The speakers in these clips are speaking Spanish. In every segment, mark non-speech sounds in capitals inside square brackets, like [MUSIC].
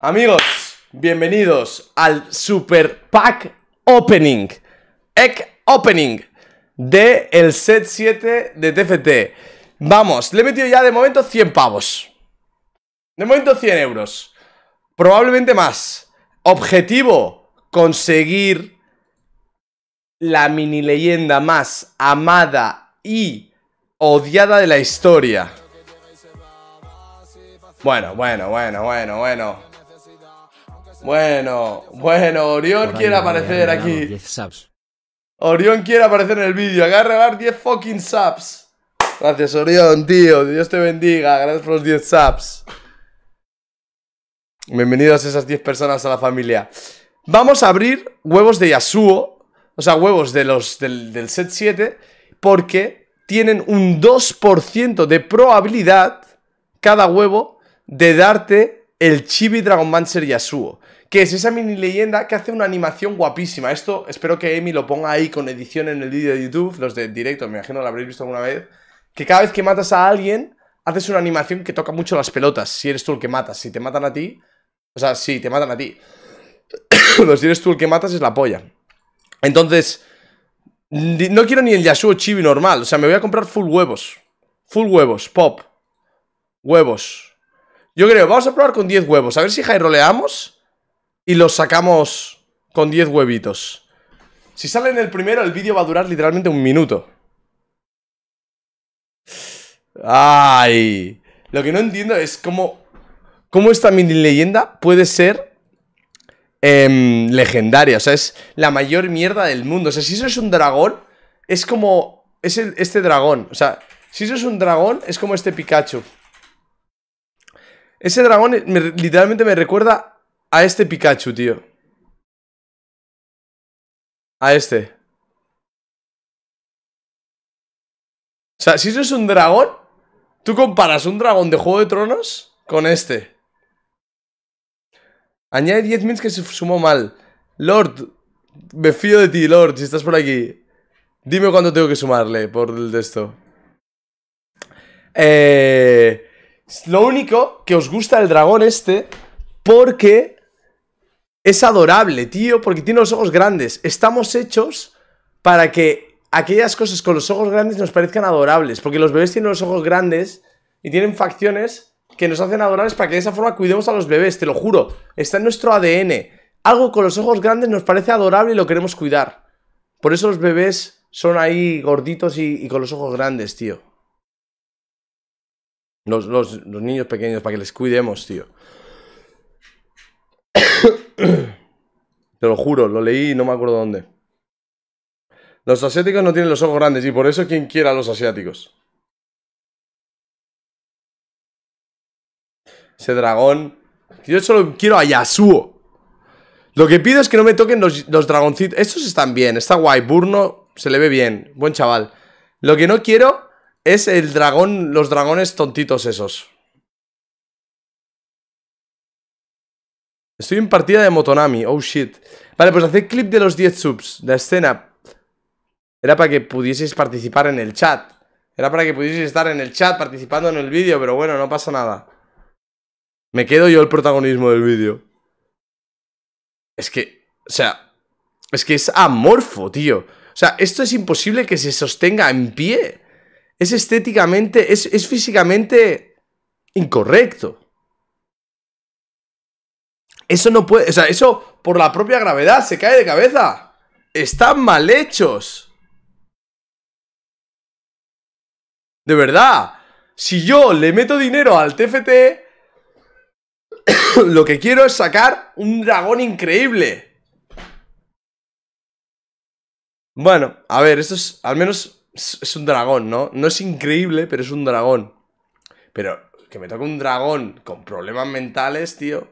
Amigos, bienvenidos al Super Pack Opening, Egg Opening de el set 7 de TFT. Vamos, le he metido ya de momento 100 pavos. De momento 100 euros. Probablemente más. Objetivo, conseguir la mini leyenda más amada y odiada de la historia. Bueno, bueno, bueno, bueno, bueno. Bueno, bueno, Orión quiere aparecer aquí. subs 10 Orión quiere aparecer en el vídeo. agarra 10 fucking subs. Gracias, Orión, tío. Dios te bendiga. Gracias por los 10 subs. Bienvenidos esas 10 personas a la familia. Vamos a abrir huevos de Yasuo. O sea, huevos de los, del, del set 7. Porque tienen un 2% de probabilidad cada huevo de darte el Chibi Dragon Mancer Yasuo, que es esa mini leyenda que hace una animación guapísima. Esto espero que Emi lo ponga ahí con edición en el vídeo de YouTube, los de directo, me imagino lo habréis visto alguna vez, que cada vez que matas a alguien, haces una animación que toca mucho las pelotas, si eres tú el que matas, si te matan a ti, o sea, si te matan a ti. los [COUGHS] pues si eres tú el que matas es la polla. Entonces, no quiero ni el Yasuo Chibi normal, o sea, me voy a comprar full huevos. Full huevos, pop. Huevos, yo creo, vamos a probar con 10 huevos. A ver si high roleamos y los sacamos con 10 huevitos. Si sale en el primero, el vídeo va a durar literalmente un minuto. ¡Ay! Lo que no entiendo es cómo, cómo esta mini leyenda puede ser em, legendaria. O sea, es la mayor mierda del mundo. O sea, si eso es un dragón, es como... Es este dragón. O sea, si eso es un dragón, es como este Pikachu. Ese dragón literalmente me recuerda a este Pikachu, tío. A este. O sea, si eso es un dragón, tú comparas un dragón de Juego de Tronos con este. Añade 10 mins que se sumó mal. Lord, me fío de ti, Lord, si estás por aquí. Dime cuándo tengo que sumarle por el de esto. Eh... Lo único que os gusta del dragón este porque es adorable, tío, porque tiene los ojos grandes. Estamos hechos para que aquellas cosas con los ojos grandes nos parezcan adorables, porque los bebés tienen los ojos grandes y tienen facciones que nos hacen adorables para que de esa forma cuidemos a los bebés, te lo juro. Está en nuestro ADN. Algo con los ojos grandes nos parece adorable y lo queremos cuidar. Por eso los bebés son ahí gorditos y con los ojos grandes, tío. Los, niños pequeños, para que les cuidemos, tío. [COUGHS] Te lo juro, lo leí y no me acuerdo dónde. Los asiáticos no tienen los ojos grandes y por eso quien quiera a los asiáticos. Ese dragón. Yo solo quiero a Yasuo. Lo que pido es que no me toquen los, los dragoncitos. Estos están bien, está guay. Burno se le ve bien. Buen chaval. Lo que no quiero es el dragón, los dragones tontitos esos. Estoy en partida de Motonami, oh shit. Vale, pues hacer clip de los 10 subs, la escena. Era para que pudieseis participar en el chat. Era para que pudieseis estar en el chat participando en el vídeo, pero bueno, no pasa nada. Me quedo yo el protagonismo del vídeo. Es que, o sea, es que es amorfo, tío. O sea, esto es imposible que se sostenga en pie es estéticamente, es, físicamente incorrecto. Eso no puede, o sea, eso por la propia gravedad se cae de cabeza. Están mal hechos. De verdad. Si yo le meto dinero al TFT, [COUGHS] lo que quiero es sacar un dragón increíble. Bueno, a ver, esto es al menos es, un dragón, ¿no? No es increíble, pero es un dragón. Pero que me toque un dragón con problemas mentales, tío.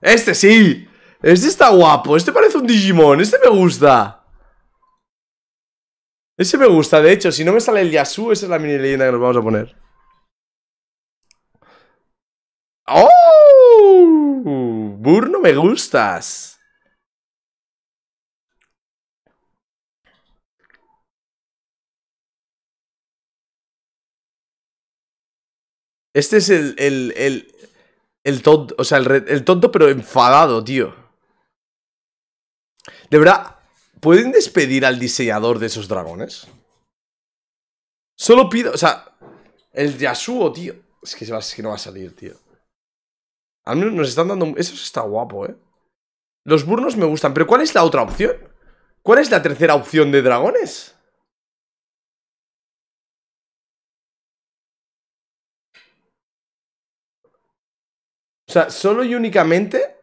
Este sí. Este está guapo. Este parece un Digimon. Este me gusta. Ese me gusta. De hecho, si no me sale el Yasu, esa es la mini leyenda que nos vamos a poner. ¡Oh! Burno, me gustas. Este es el, el, el, el tonto, o sea, el, el tonto pero enfadado, tío. De verdad, ¿pueden despedir al diseñador de esos dragones? Solo pido, o sea, el Yasuo, tío. Es que, es que no va a salir, tío. A mí nos están dando... Eso está guapo, ¿eh? Los burnos me gustan, pero ¿cuál es la otra opción? ¿Cuál es la tercera opción de dragones? O sea, solo y únicamente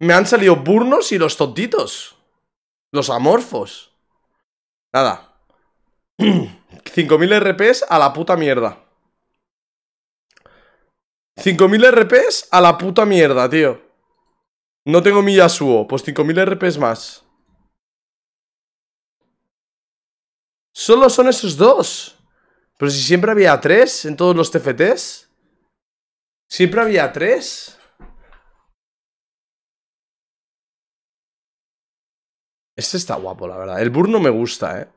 me han salido burnos y los tontitos. Los amorfos. Nada. 5.000 [CLEARS THROAT] RPs a la puta mierda. 5.000 RPs a la puta mierda, tío. No tengo mi Yasuo. Pues 5.000 RPs más. Solo son esos dos. Pero si siempre había tres en todos los TFTs. Siempre había tres. Este está guapo, la verdad. El burno me gusta, ¿eh?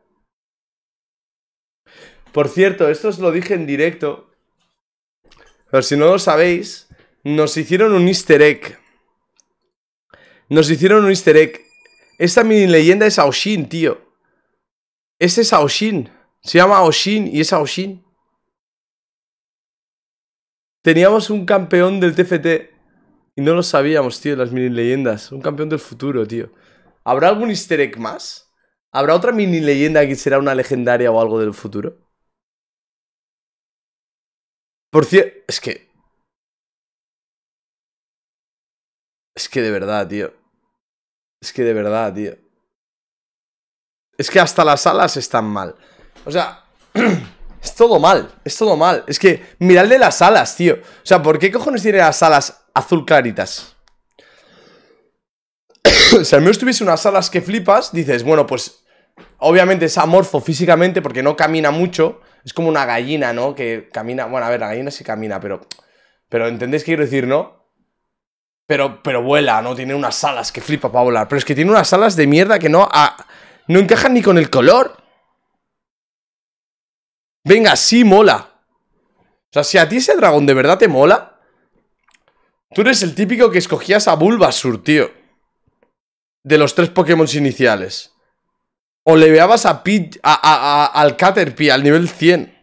Por cierto, esto os lo dije en directo. Pero si no lo sabéis, nos hicieron un easter egg. Nos hicieron un easter egg. Esta mini leyenda es Aoshin, tío. Este es Aoshin. Se llama Aoshin y es Aoshin. Teníamos un campeón del TFT. Y no lo sabíamos, tío, las mini leyendas. Un campeón del futuro, tío. ¿Habrá algún easter egg más? ¿Habrá otra mini leyenda que será una legendaria o algo del futuro? Por cierto, es que... Es que de verdad, tío. Es que de verdad, tío. Es que hasta las alas están mal. O sea, [CLEARS THROAT] es todo mal, es todo mal. Es que miradle las alas, tío. O sea, ¿por qué cojones tiene las alas azul claritas? Si [LAUGHS] menos tuviese unas alas que flipas, dices, bueno, pues obviamente es amorfo físicamente porque no camina mucho. Es como una gallina, ¿no? Que camina. Bueno, a ver, la gallina sí camina, pero. Pero entendéis qué quiero decir, ¿no? Pero, pero vuela, ¿no? Tiene unas alas que flipa para volar. Pero es que tiene unas alas de mierda que no. Ah, no encajan ni con el color. Venga, sí mola. O sea, si a ti ese dragón de verdad te mola. Tú eres el típico que escogías a Bulbasur, tío de los tres Pokémon iniciales. O veabas a a, a, al Caterpie al nivel 100.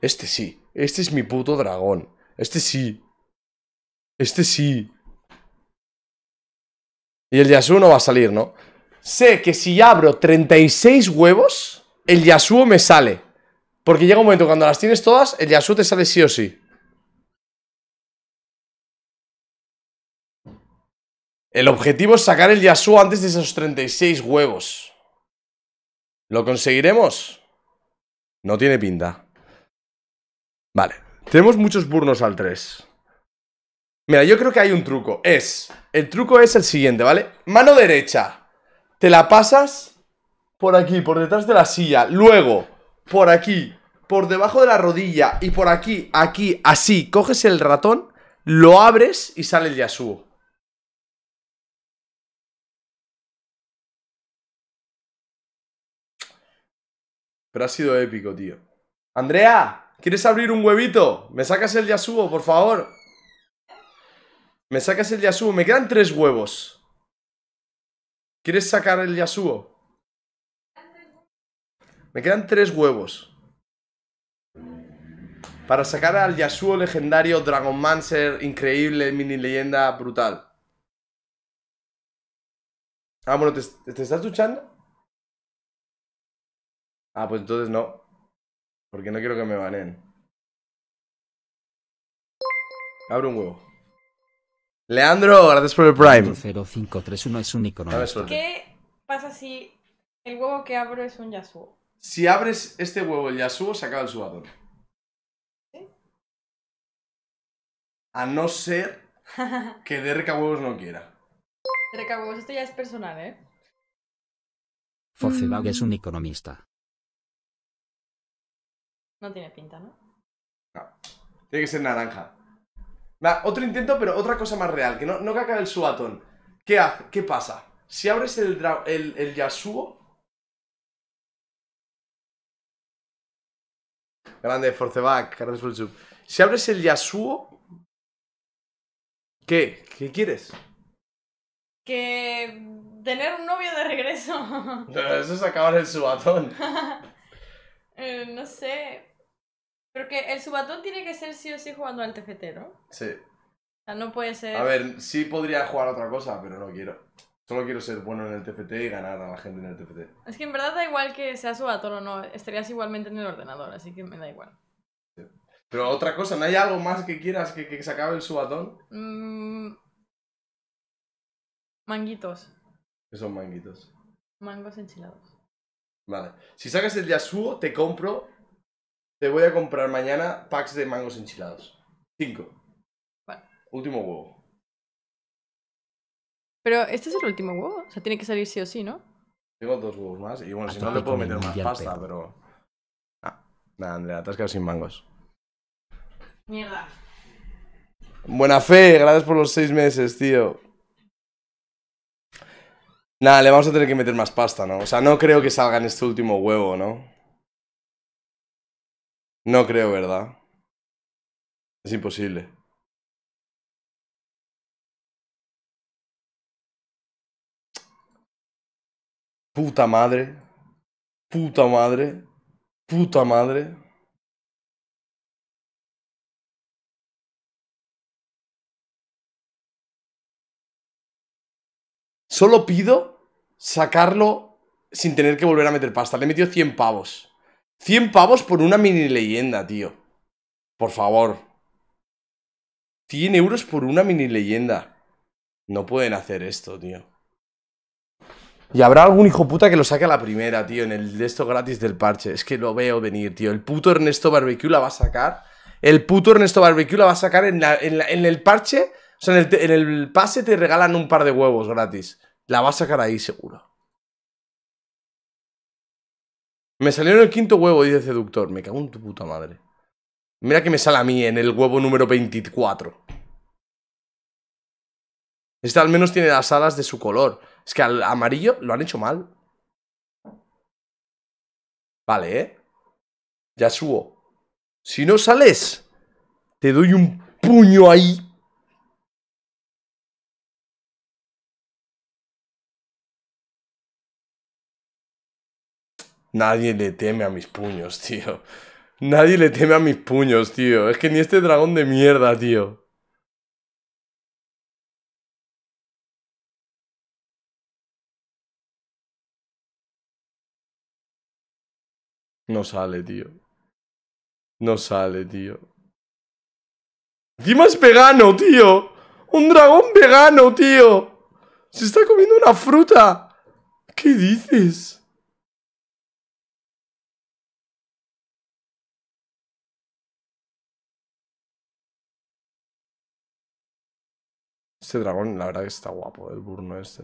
Este sí. Este es mi puto dragón. Este sí. Este sí. Y el Yasuo no va a salir, ¿no? Sé que si abro 36 huevos, el Yasuo me sale. Porque llega un momento cuando las tienes todas, el Yasuo te sale sí o sí. El objetivo es sacar el Yasuo antes de esos 36 huevos. ¿Lo conseguiremos? No tiene pinta. Vale. Tenemos muchos burnos al 3. Mira, yo creo que hay un truco. Es. El truco es el siguiente, ¿vale? Mano derecha. Te la pasas por aquí, por detrás de la silla. Luego, por aquí, por debajo de la rodilla y por aquí, aquí, así. Coges el ratón, lo abres y sale el Yasuo. Pero ha sido épico, tío. Andrea, ¿quieres abrir un huevito? ¿Me sacas el Yasuo, por favor? ¿Me sacas el Yasuo? Me quedan tres huevos. ¿Quieres sacar el Yasuo? Me quedan tres huevos. Para sacar al Yasuo legendario, Dragon Mancer, increíble, mini leyenda, brutal. Ah, bueno, ¿te, te estás duchando? Ah, pues entonces no. Porque no quiero que me baneen. Abro un huevo. Leandro, gracias por el Prime. 0531 es un ¿Qué pasa si el huevo que abro es un Yasuo? Si abres este huevo, el Yasuo, se acaba el subador. ¿Sí? A no ser [LAUGHS] que de huevos no quiera. a huevos, esto ya es personal, ¿eh? Focebag mm. es un economista. No tiene pinta, ¿no? No. Tiene que ser naranja. otro intento, pero otra cosa más real. Que no, no caca el subatón. ¿Qué ¿Qué pasa? Si abres el, el, Yasuo. Grande, Forceback, gracias por sub. Si abres el Yasuo. ¿Qué? ¿Qué quieres? Que. tener un novio de regreso. [LAUGHS] Eso es acabar el subatón. [LAUGHS] Eh, no sé. que el subatón tiene que ser sí o sí jugando al TFT, ¿no? Sí. O sea, no puede ser. A ver, sí podría jugar otra cosa, pero no quiero. Solo quiero ser bueno en el TFT y ganar a la gente en el TFT. Es que en verdad da igual que sea subatón o no, estarías igualmente en el ordenador, así que me da igual. Pero otra cosa, ¿no hay algo más que quieras que, que se acabe el subatón? Mm. Manguitos. ¿Qué son manguitos? Mangos enchilados. Vale. Si sacas el Yasuo, te compro. Te voy a comprar mañana packs de mangos enchilados. Cinco. Vale. Último huevo. Pero este es el último huevo. O sea, tiene que salir sí o sí, ¿no? Tengo dos huevos más. Y bueno, si no, le puedo meter más pasta, pero. Ah, nada, Andrea, te has quedado sin mangos. Mierda. Buena fe, gracias por los seis meses, tío. Nada, le vamos a tener que meter más pasta, ¿no? O sea, no creo que salga en este último huevo, ¿no? No creo, ¿verdad? Es imposible. Puta madre. Puta madre. Puta madre. Solo pido sacarlo sin tener que volver a meter pasta. Le he metido 100 pavos. 100 pavos por una mini leyenda, tío. Por favor. 100 euros por una mini leyenda. No pueden hacer esto, tío. Y habrá algún hijo puta que lo saque a la primera, tío, en el de esto gratis del parche. Es que lo veo venir, tío. El puto Ernesto Barbecue la va a sacar. El puto Ernesto Barbecue la va a sacar en, el parche. O sea, en el, en el pase te regalan un par de huevos gratis. La va a sacar ahí seguro. Me salió en el quinto huevo, dice seductor. Me cago en tu puta madre. Mira que me sale a mí en el huevo número 24. Este al menos tiene las alas de su color. Es que al amarillo lo han hecho mal. Vale, ¿eh? Ya subo. Si no sales, te doy un puño ahí Nadie le teme a mis puños, [LAUGHS] tío. Nadie le teme a mis puños, tío. Es que ni este dragón de mierda, tío. No sale, tío. No sale, tío. Encima es vegano, tío. Un dragón vegano, tío. Se está comiendo una fruta. ¿Qué dices? Este dragón, la verdad que está guapo, el burno este.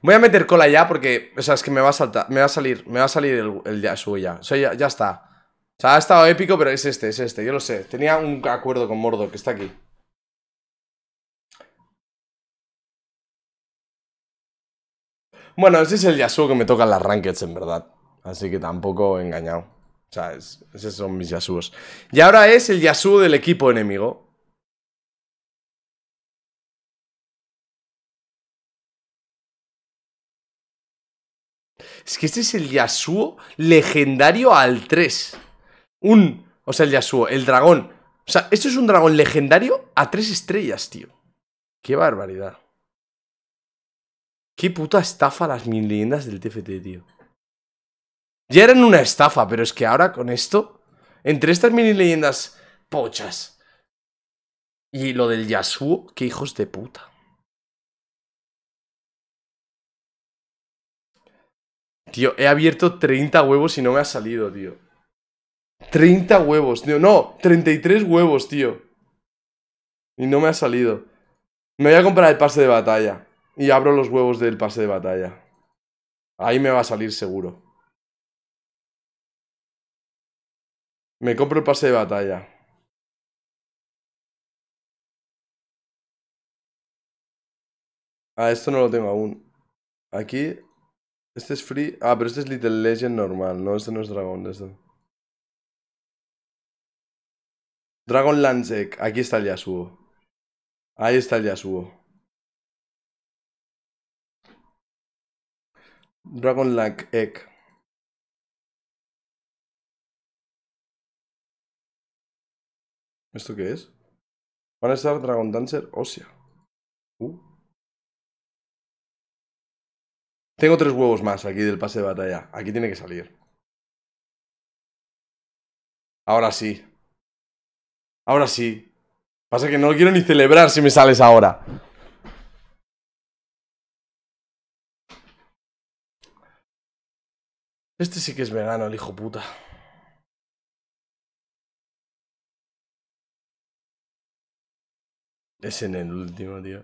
Voy a meter cola ya porque, o sea, es que me va a me va a salir, me va a salir el, Yasuo ya, ya. O sea, ya, está. O sea, ha estado épico, pero es este, es este, yo lo sé. Tenía un acuerdo con Mordo, que está aquí. Bueno, ese es el Yasuo que me toca en las rankeds, en verdad. Así que tampoco he engañado. O sea, esos son mis Yasuos. Y ahora es el Yasuo del equipo enemigo. Es que este es el Yasuo legendario al 3. Un... O sea, el Yasuo, el dragón. O sea, esto es un dragón legendario a 3 estrellas, tío. Qué barbaridad. Qué puta estafa las mil leyendas del TFT, tío. Ya eran una estafa, pero es que ahora con esto, entre estas mini leyendas pochas y lo del Yasuo, qué hijos de puta. Tío, he abierto 30 huevos y no me ha salido, tío. 30 huevos, tío. No, 33 huevos, tío. Y no me ha salido. Me voy a comprar el pase de batalla. Y abro los huevos del pase de batalla. Ahí me va a salir seguro. Me compro el pase de batalla. Ah, esto no lo tengo aún. Aquí. Este es free. Ah, pero este es Little Legend normal, ¿no? Este no es dragón de esto. Dragon Lance, Aquí está el Yasuo. Ahí está el Yasuo. Dragon Egg. ¿Esto qué es? Van a estar Dragon Dancer Osea uh. Tengo tres huevos más aquí del pase de batalla. Aquí tiene que salir. Ahora sí. Ahora sí. Pasa que no lo quiero ni celebrar si me sales ahora. Este sí que es vegano, el hijo puta. Es en el último, tío.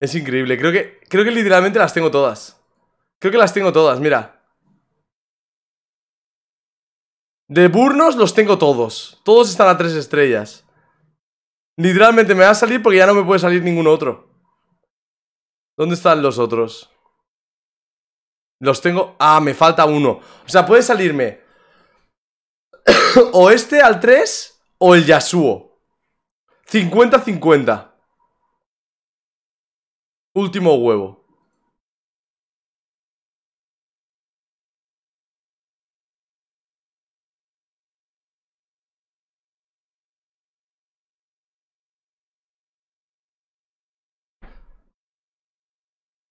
Es increíble. Creo que, creo que literalmente las tengo todas. Creo que las tengo todas, mira. De Burnos los tengo todos. Todos están a tres estrellas. Literalmente me va a salir porque ya no me puede salir ningún otro. ¿Dónde están los otros? Los tengo... Ah, me falta uno. O sea, puede salirme... [COUGHS] o este al 3 o el Yasuo. 50-50. Último huevo.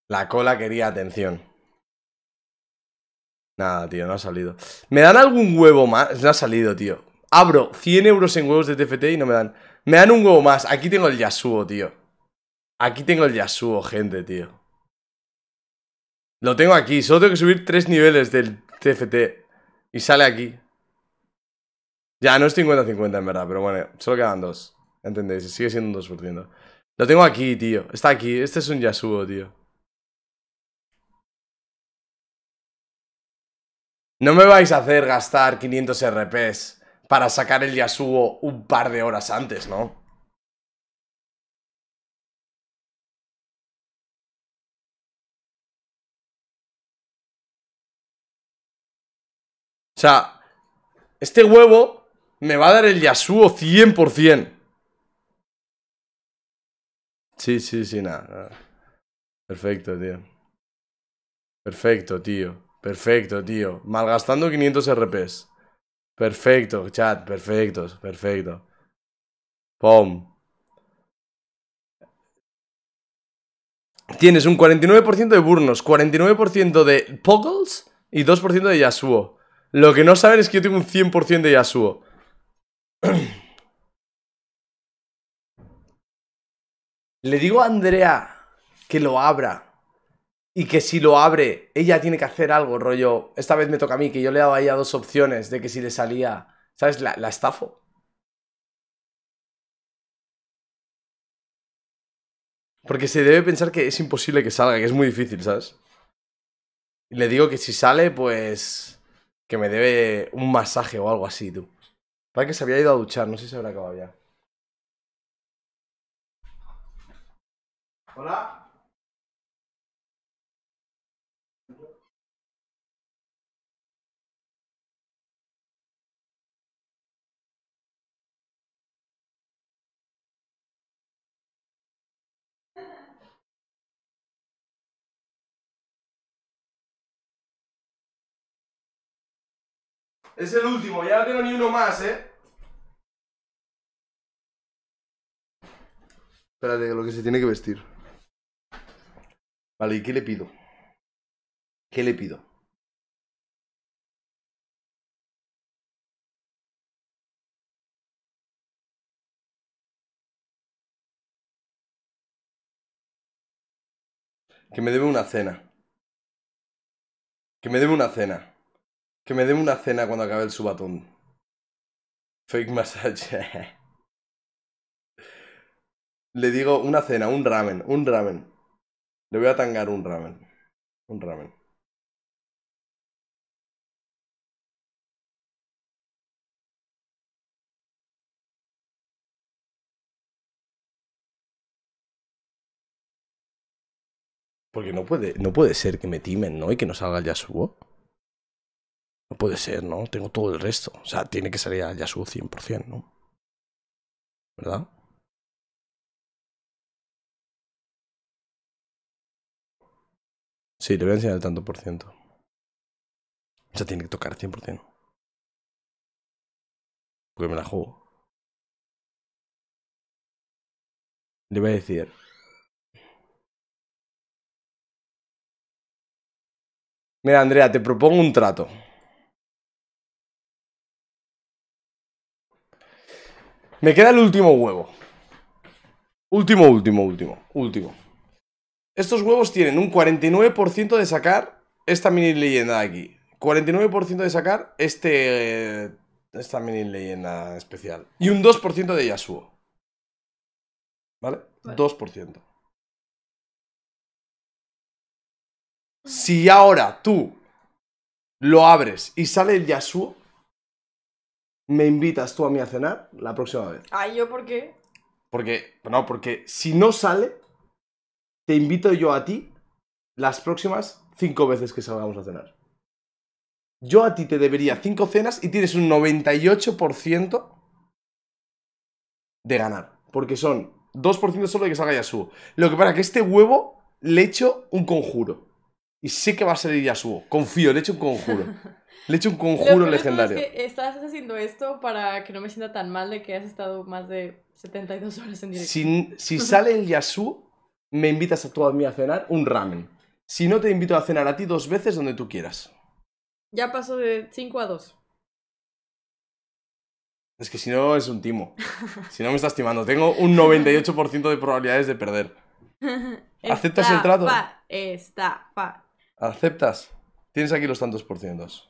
La cola quería atención. Nada, tío, no ha salido. ¿Me dan algún huevo más? No ha salido, tío. Abro 100 euros en huevos de TFT y no me dan. Me dan un huevo más. Aquí tengo el Yasuo, tío. Aquí tengo el Yasuo, gente, tío. Lo tengo aquí. Solo tengo que subir tres niveles del TFT. Y sale aquí. Ya, no es 50-50 en verdad, pero bueno, solo quedan dos. ¿Entendéis? Sigue siendo un 2%. Lo tengo aquí, tío. Está aquí. Este es un Yasuo, tío. No me vais a hacer gastar 500 RPs para sacar el Yasuo un par de horas antes, ¿no? O sea, este huevo me va a dar el Yasuo 100%. Sí, sí, sí, nada. Perfecto, tío. Perfecto, tío. Perfecto, tío. Malgastando 500 RPs. Perfecto, chat. Perfectos, perfecto. Pum. Tienes un 49% de Burnos, 49% de Poggles y 2% de Yasuo. Lo que no saben es que yo tengo un 100% de Yasuo. [CLEARS THROAT] Le digo a Andrea que lo abra. Y que si lo abre, ella tiene que hacer algo, rollo. Esta vez me toca a mí, que yo le daba a dos opciones de que si le salía. ¿Sabes? La, estafo. Porque se debe pensar que es imposible que salga, que es muy difícil, ¿sabes? le digo que si sale, pues que me debe un masaje o algo así, tú. Para que se había ido a duchar, no sé si se habrá acabado ya. Hola. Es el último, ya no tengo ni uno más, ¿eh? Espérate, lo que se tiene que vestir. Vale, ¿y qué le pido? ¿Qué le pido? Que me debe una cena. Que me debe una cena. Que me den una cena cuando acabe el subatón. Fake massage. [LAUGHS] Le digo una cena, un ramen, un ramen. Le voy a tangar un ramen. Un ramen. Porque no puede, no puede ser que me timen, ¿no? Y que no salga el Yasuo. No puede ser, ¿no? Tengo todo el resto. O sea, tiene que salir a Yasuo 100%, ¿no? ¿Verdad? Sí, le voy a enseñar el tanto por ciento. O sea, tiene que tocar 100%. Porque me la juego. Le voy a decir... Mira, Andrea, te propongo un trato. Me queda el último huevo. Último, último, último, último. Estos huevos tienen un 49% de sacar esta mini leyenda de aquí. 49% de sacar este... Esta mini leyenda especial. Y un 2% de Yasuo. vale. 2%. Si ahora tú lo abres y sale el Yasuo, me invitas tú a mí a cenar la próxima vez. Ay, ¿yo por qué? Porque, no, porque si no sale, te invito yo a ti las próximas cinco veces que salgamos a cenar. Yo a ti te debería cinco cenas y tienes un 98% de ganar. Porque son 2% solo de que salga Yasuo. Lo que para que este huevo le echo un conjuro. Y sé que va a salir Yasuo. Confío, le he hecho un conjuro. Le he hecho un [LAUGHS] conjuro legendario. estás haciendo esto para que no me sienta tan mal de que has estado más de 72 horas en directo. Si, sale el Yasuo, me invitas a tú a mí a cenar un ramen. Si no, te invito a cenar a ti dos veces donde tú quieras. Ya paso de 5 a 2. Es que si no, es un timo. si no, me estás timando. Tengo un 98% de probabilidades de perder. [LAUGHS] ¿Aceptas el trato? está, ¿Aceptas? Tienes aquí los tantos por cientos.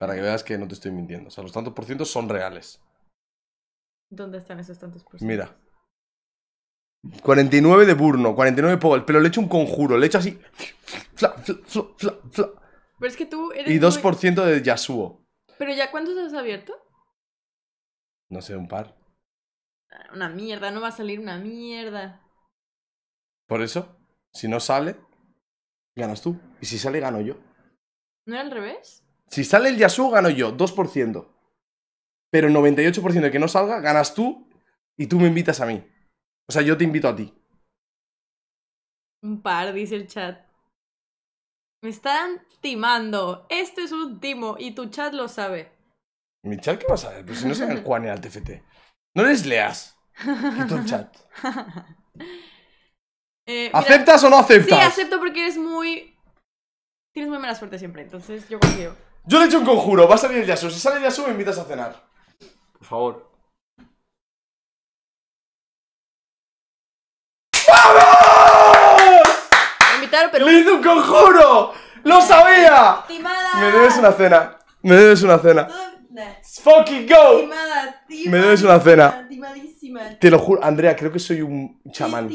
Para que veas que no te estoy mintiendo. O sea, los tantos por cientos son reales. ¿Dónde están esos tantos por cientos? Mira. 49 de burno, 49 de pol, pero le echo un conjuro, le echo así. pero Y 2% de Yasuo. ¿Pero ya cuántos has abierto? No sé, un par. Ah, una mierda, no va a salir una mierda. ¿Por eso? Si no sale, ganas tú. Y si sale, gano yo. ¿No era al revés? Si sale el Yasuo, gano yo, 2%. Pero el 98% de que no salga, ganas tú y tú me invitas a mí. O sea, yo te invito a ti. Un par, dice el chat. Me están timando. Esto es un timo y tu chat lo sabe. ¿Mi chat qué va a saber? Pues si no saben Juan [LAUGHS] era el TFT. No les leas. Quito chat. [LAUGHS] Eh, ¿Aceptas o no aceptas? Sí, acepto porque eres muy... Tienes muy mala suerte siempre, entonces yo confío. Yo le he hecho un conjuro, va a salir el Yasuo, Si sale el Yasuo me invitas a cenar. Por favor. ¡Vamos! Me pero... ¡Le hice un conjuro! ¡Lo sabía! Me debes una cena. Me debes una cena. Fucking go. me debes una cena. Te lo juro, Andrea, creo que soy un chamán.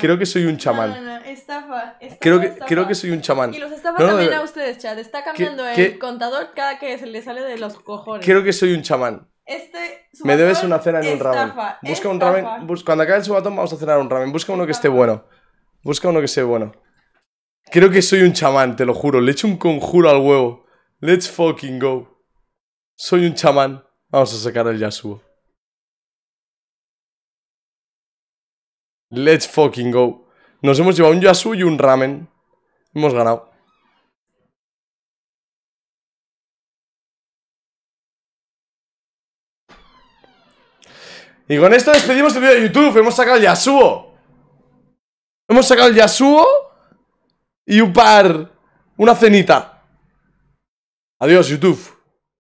Creo que soy un chamán. Estafa, creo, que, creo que soy un chamán. Y los estafa también a ustedes, chat. Está cambiando el contador cada que se le sale de los cojones. Creo que soy un chamán. Este, Me debes una cena en un ramen. Busca un ramen. cuando acabe el subatón vamos a cenar un ramen. Busca uno que esté bueno. Busca uno que esté bueno. Creo que soy un chamán, te lo juro. Le echo un conjuro al huevo. Let's fucking go. Soy un chamán. Vamos a sacar el Yasuo. Let's fucking go. Nos hemos llevado un Yasuo y un ramen. Hemos ganado. Y con esto despedimos el este vídeo de YouTube. Hemos sacado el Yasuo. Hemos sacado el Yasuo y un par... Una cenita. Adiós, YouTube.